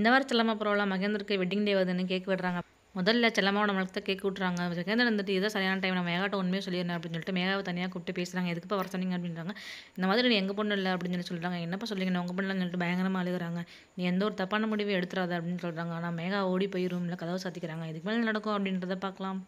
இந்த வாரம் செல்லம்மா பரவாயில்ல மகேந்திரக்கு வெட்டிங் டே வருதுன்னு கேக் விடுறாங்க முதல்ல செல்லமாவோட நம்ம தான் கேக் விட்றாங்க மகேந்திரன் வந்துட்டு இதை சரியான டைம் நம்ம மேகாட்ட உண்மையாக சொல்லிடுறேன் அப்படின்னு சொல்லிட்டு மேகாவை தனியாக கூப்பிட்டு பேசுகிறாங்க எதுக்குப்பா வர சொன்னீங்க அப்படின்றாங்க இந்த மாதிரி நீ எங்கள் பொண்ணு இல்லை அப்படின்னு சொல்லி சொல்கிறாங்க என்னப்ப சொல்லிங்க உங்கள் பொண்ணுலன்னு சொல்லிட்டு பயங்கரமாக அழுகிறாங்க நீ எந்த ஒரு தப்பான முடிவு எடுத்துறாத அப்படின்னு சொல்கிறாங்க ஆனால் மேகா ஓடி போய் ரூமில் கதவை சாத்திக்கிறாங்க இதுக்கு மேலே நடக்கும் அப்படின்றத பார்க்கலாம்